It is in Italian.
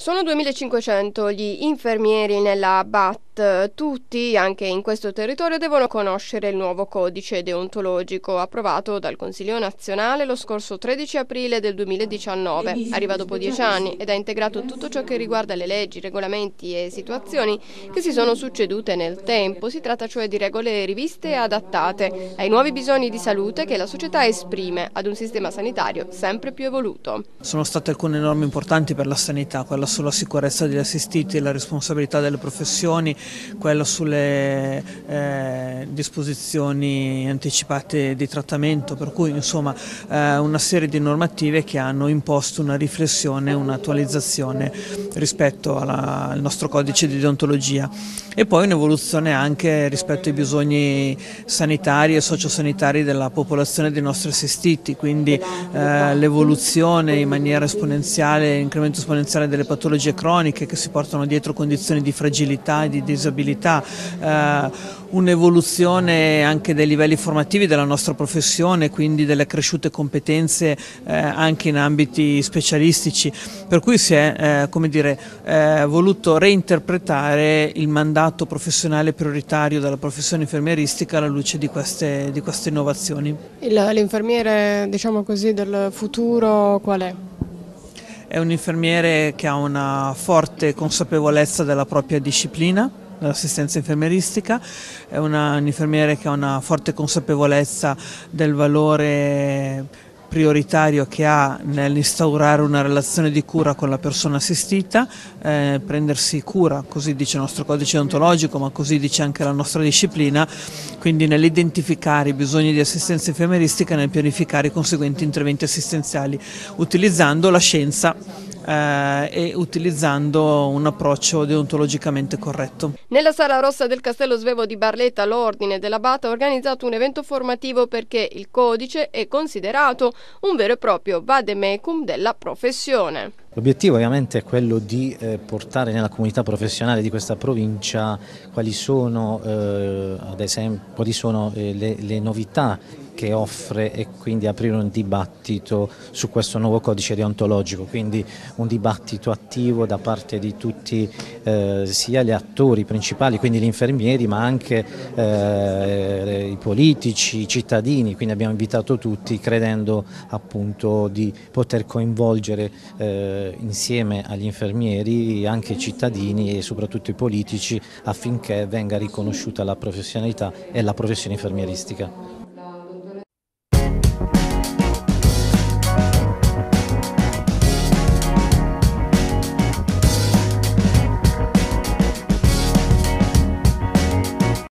Sono 2500 gli infermieri nella BAT tutti, anche in questo territorio, devono conoscere il nuovo codice deontologico approvato dal Consiglio nazionale lo scorso 13 aprile del 2019. Arriva dopo dieci anni ed ha integrato tutto ciò che riguarda le leggi, regolamenti e situazioni che si sono succedute nel tempo. Si tratta cioè di regole riviste e adattate ai nuovi bisogni di salute che la società esprime ad un sistema sanitario sempre più evoluto. Sono state alcune norme importanti per la sanità, quella sulla sicurezza degli assistiti e la responsabilità delle professioni, quello sulle eh, disposizioni anticipate di trattamento, per cui insomma eh, una serie di normative che hanno imposto una riflessione, un'attualizzazione rispetto alla, al nostro codice di deontologia e poi un'evoluzione anche rispetto ai bisogni sanitari e sociosanitari della popolazione dei nostri assistiti, quindi eh, l'evoluzione in maniera esponenziale, l'incremento esponenziale delle patologie croniche che si portano dietro condizioni di fragilità e di disabilità, eh, un'evoluzione anche dei livelli formativi della nostra professione, quindi delle cresciute competenze eh, anche in ambiti specialistici, per cui si è eh, come dire, eh, voluto reinterpretare il mandato professionale prioritario della professione infermieristica alla luce di queste, di queste innovazioni. L'infermiere diciamo così, del futuro qual è? È un infermiere che ha una forte consapevolezza della propria disciplina, l'assistenza infermieristica, è una, un infermiere che ha una forte consapevolezza del valore prioritario che ha nell'instaurare una relazione di cura con la persona assistita, eh, prendersi cura, così dice il nostro codice ontologico, ma così dice anche la nostra disciplina, quindi nell'identificare i bisogni di assistenza infermieristica e nel pianificare i conseguenti interventi assistenziali, utilizzando la scienza eh, e utilizzando un approccio deontologicamente corretto. Nella Sala Rossa del Castello Svevo di Barletta l'Ordine dell'Abata ha organizzato un evento formativo perché il codice è considerato un vero e proprio vademecum della professione. L'obiettivo ovviamente è quello di eh, portare nella comunità professionale di questa provincia quali sono, eh, ad esempio, quali sono eh, le, le novità che offre e quindi aprire un dibattito su questo nuovo codice deontologico, quindi un dibattito attivo da parte di tutti eh, sia gli attori principali, quindi gli infermieri, ma anche eh, i politici, i cittadini, quindi abbiamo invitato tutti credendo appunto di poter coinvolgere eh, insieme agli infermieri anche i cittadini e soprattutto i politici affinché venga riconosciuta la professionalità e la professione infermieristica.